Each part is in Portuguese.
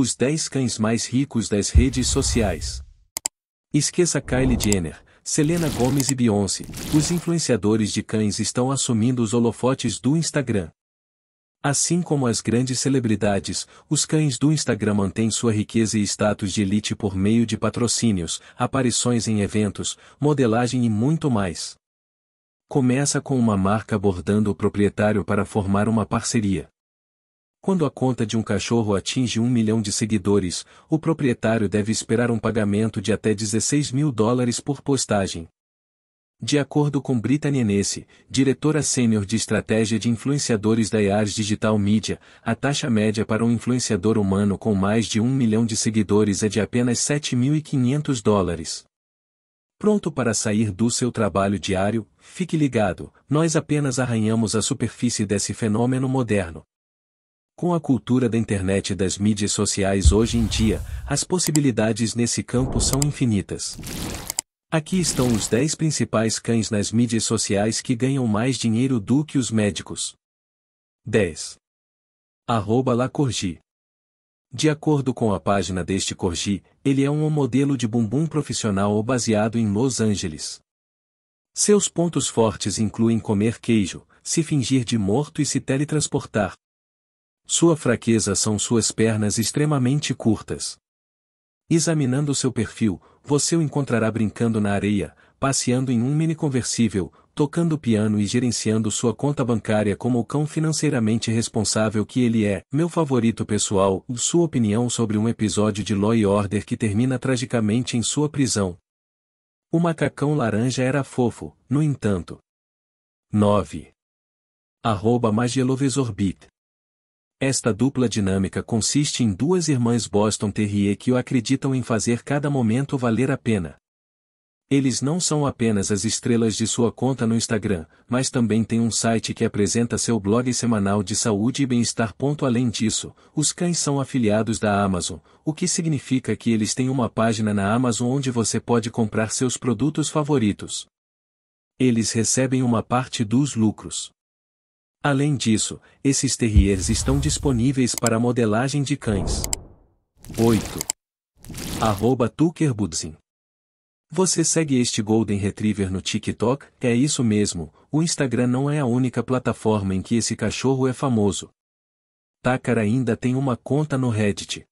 Os 10 cães mais ricos das redes sociais. Esqueça Kylie Jenner, Selena Gomez e Beyoncé, os influenciadores de cães estão assumindo os holofotes do Instagram. Assim como as grandes celebridades, os cães do Instagram mantêm sua riqueza e status de elite por meio de patrocínios, aparições em eventos, modelagem e muito mais. Começa com uma marca abordando o proprietário para formar uma parceria. Quando a conta de um cachorro atinge um milhão de seguidores, o proprietário deve esperar um pagamento de até 16 mil dólares por postagem. De acordo com Brittany Nesse, diretora sênior de estratégia de influenciadores da EARS Digital Media, a taxa média para um influenciador humano com mais de um milhão de seguidores é de apenas 7.500 dólares. Pronto para sair do seu trabalho diário? Fique ligado, nós apenas arranhamos a superfície desse fenômeno moderno. Com a cultura da internet e das mídias sociais hoje em dia, as possibilidades nesse campo são infinitas. Aqui estão os 10 principais cães nas mídias sociais que ganham mais dinheiro do que os médicos. 10. Arroba La Corgi. De acordo com a página deste Corgi, ele é um modelo de bumbum profissional baseado em Los Angeles. Seus pontos fortes incluem comer queijo, se fingir de morto e se teletransportar, sua fraqueza são suas pernas extremamente curtas. Examinando seu perfil, você o encontrará brincando na areia, passeando em um mini conversível, tocando piano e gerenciando sua conta bancária como o cão financeiramente responsável que ele é. Meu favorito pessoal, sua opinião sobre um episódio de Law Order que termina tragicamente em sua prisão. O macacão laranja era fofo, no entanto. 9. Arroba Magielovesorbit. Esta dupla dinâmica consiste em duas irmãs Boston Terrier que o acreditam em fazer cada momento valer a pena. Eles não são apenas as estrelas de sua conta no Instagram, mas também têm um site que apresenta seu blog semanal de saúde e bem-estar. Além disso, os cães são afiliados da Amazon, o que significa que eles têm uma página na Amazon onde você pode comprar seus produtos favoritos. Eles recebem uma parte dos lucros. Além disso, esses terriers estão disponíveis para modelagem de cães. 8. Arroba Tucker Budzin. Você segue este Golden Retriever no TikTok? É isso mesmo, o Instagram não é a única plataforma em que esse cachorro é famoso. Takara ainda tem uma conta no Reddit.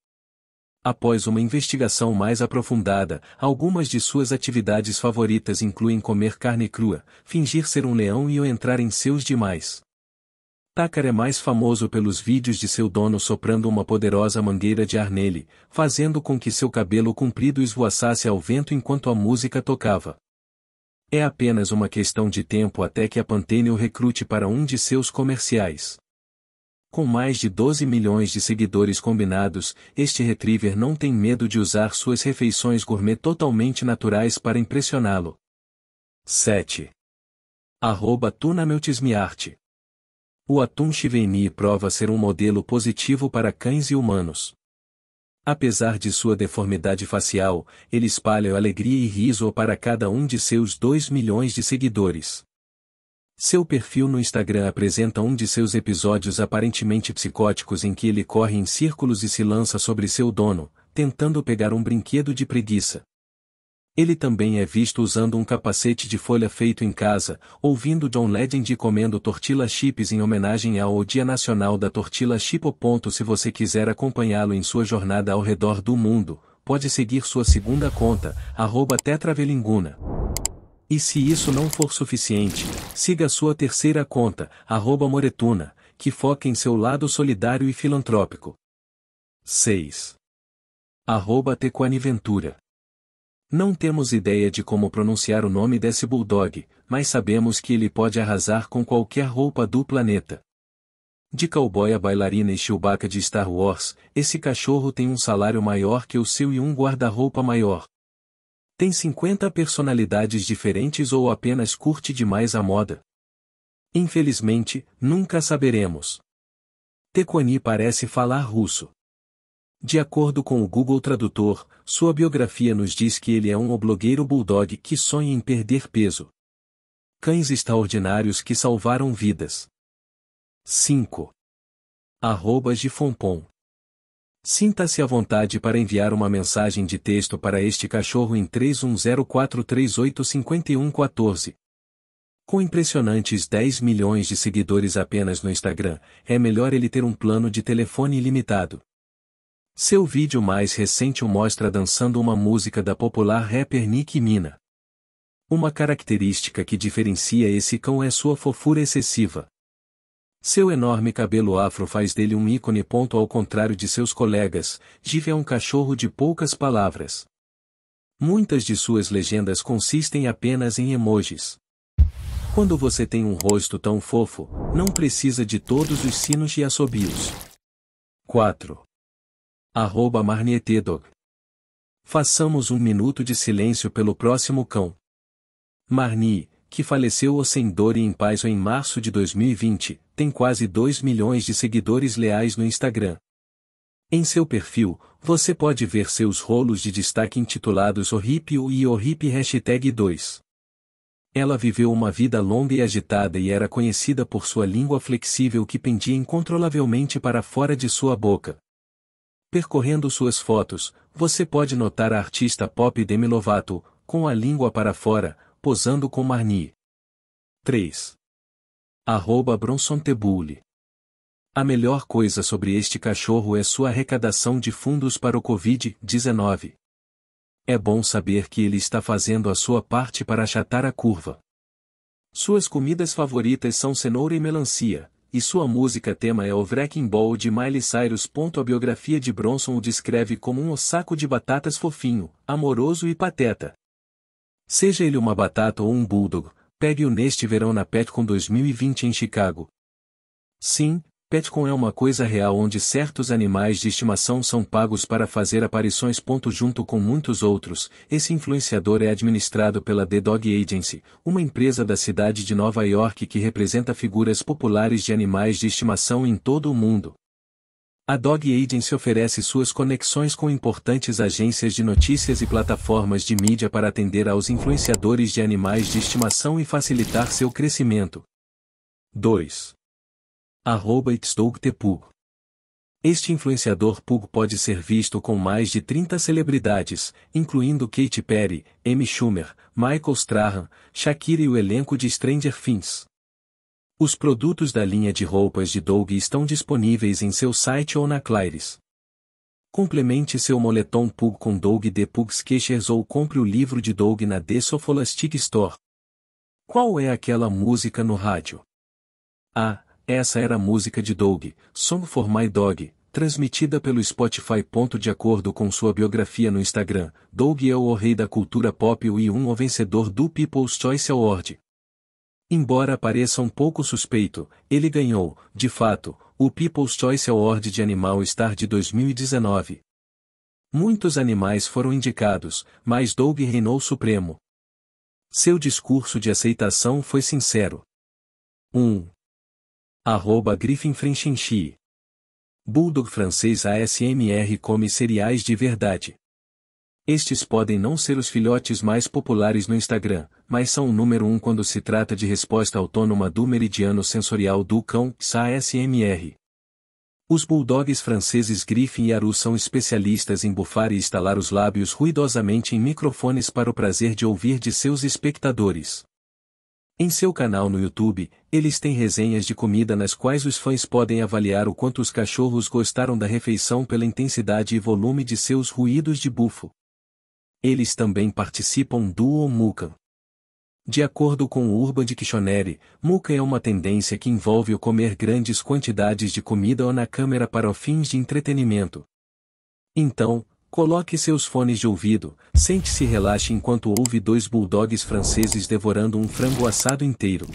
Após uma investigação mais aprofundada, algumas de suas atividades favoritas incluem comer carne crua, fingir ser um leão e ou entrar em seus demais. Tucker é mais famoso pelos vídeos de seu dono soprando uma poderosa mangueira de ar nele, fazendo com que seu cabelo comprido esvoaçasse ao vento enquanto a música tocava. É apenas uma questão de tempo até que a Pantene o recrute para um de seus comerciais. Com mais de 12 milhões de seguidores combinados, este retriever não tem medo de usar suas refeições gourmet totalmente naturais para impressioná-lo. 7. Arroba Tuna Meltismiarte o atum Chivenii prova ser um modelo positivo para cães e humanos. Apesar de sua deformidade facial, ele espalha alegria e riso para cada um de seus 2 milhões de seguidores. Seu perfil no Instagram apresenta um de seus episódios aparentemente psicóticos em que ele corre em círculos e se lança sobre seu dono, tentando pegar um brinquedo de preguiça. Ele também é visto usando um capacete de folha feito em casa, ouvindo John Legend e comendo tortilla chips em homenagem ao Dia Nacional da Tortilla Chip. Ponto se você quiser acompanhá-lo em sua jornada ao redor do mundo, pode seguir sua segunda conta, tetravelinguna. E se isso não for suficiente, siga sua terceira conta, moretuna, que foca em seu lado solidário e filantrópico. 6. Arroba Tequaniventura. Não temos ideia de como pronunciar o nome desse bulldog, mas sabemos que ele pode arrasar com qualquer roupa do planeta. De cowboy a bailarina e Chewbacca de Star Wars, esse cachorro tem um salário maior que o seu e um guarda-roupa maior. Tem 50 personalidades diferentes ou apenas curte demais a moda? Infelizmente, nunca saberemos. Tequani parece falar russo. De acordo com o Google Tradutor, sua biografia nos diz que ele é um blogueiro bulldog que sonha em perder peso. Cães extraordinários que salvaram vidas. 5. Arrobas de Fompom. Sinta-se à vontade para enviar uma mensagem de texto para este cachorro em 3104385114. Com impressionantes 10 milhões de seguidores apenas no Instagram, é melhor ele ter um plano de telefone ilimitado. Seu vídeo mais recente o mostra dançando uma música da popular rapper Nicki Mina. Uma característica que diferencia esse cão é sua fofura excessiva. Seu enorme cabelo afro faz dele um ícone. Ponto ao contrário de seus colegas, Give é um cachorro de poucas palavras. Muitas de suas legendas consistem apenas em emojis. Quando você tem um rosto tão fofo, não precisa de todos os sinos e assobios. 4. Arroba Marnietedog. Façamos um minuto de silêncio pelo próximo cão. Marni, que faleceu sem dor e em paz em março de 2020, tem quase 2 milhões de seguidores leais no Instagram. Em seu perfil, você pode ver seus rolos de destaque intitulados Horrípio e Horripe 2. Ela viveu uma vida longa e agitada e era conhecida por sua língua flexível que pendia incontrolavelmente para fora de sua boca. Percorrendo suas fotos, você pode notar a artista pop Demi Lovato, com a língua para fora, posando com Marnie. 3. Arroba Bronson Tebule. A melhor coisa sobre este cachorro é sua arrecadação de fundos para o Covid-19. É bom saber que ele está fazendo a sua parte para achatar a curva. Suas comidas favoritas são cenoura e melancia, e sua música tema é o Wrecking Ball de Miley Cyrus. A biografia de Bronson o descreve como um saco de batatas fofinho, amoroso e pateta. Seja ele uma batata ou um bulldog, pegue-o neste verão na Petcon 2020 em Chicago. Sim, Petcon é uma coisa real onde certos animais de estimação são pagos para fazer aparições. Junto com muitos outros, esse influenciador é administrado pela The Dog Agency, uma empresa da cidade de Nova York que representa figuras populares de animais de estimação em todo o mundo. A Dog Agency oferece suas conexões com importantes agências de notícias e plataformas de mídia para atender aos influenciadores de animais de estimação e facilitar seu crescimento. 2. Arroba pug. Este influenciador Pug pode ser visto com mais de 30 celebridades, incluindo Katy Perry, Amy Schumer, Michael Strahan, Shakira e o elenco de Stranger Things. Os produtos da linha de roupas de Doug estão disponíveis em seu site ou na Claires. Complemente seu moletom Pug com Doug The Pug's Skechers ou compre o livro de Doug na The Sofolastic Store. Qual é aquela música no rádio? A. Essa era a música de Doug, Song for My Dog, transmitida pelo Spotify. De acordo com sua biografia no Instagram, Doug é o rei da cultura pop e um vencedor do People's Choice Award. Embora pareça um pouco suspeito, ele ganhou, de fato, o People's Choice Award de Animal Star de 2019. Muitos animais foram indicados, mas Doug reinou supremo. Seu discurso de aceitação foi sincero. 1. Um, Arroba Griffin Frenchenchi. Bulldog francês ASMR come cereais de verdade. Estes podem não ser os filhotes mais populares no Instagram, mas são o número um quando se trata de resposta autônoma do meridiano sensorial do cão ASMR. Os bulldogs franceses Griffin e Aru são especialistas em bufar e estalar os lábios ruidosamente em microfones para o prazer de ouvir de seus espectadores. Em seu canal no YouTube, eles têm resenhas de comida nas quais os fãs podem avaliar o quanto os cachorros gostaram da refeição pela intensidade e volume de seus ruídos de bufo. Eles também participam do ou Mukan. De acordo com o Urban Dictionary, Mukan é uma tendência que envolve o comer grandes quantidades de comida ou na câmera para fins de entretenimento. Então, Coloque seus fones de ouvido, sente-se e relaxe enquanto ouve dois bulldogs franceses devorando um frango assado inteiro.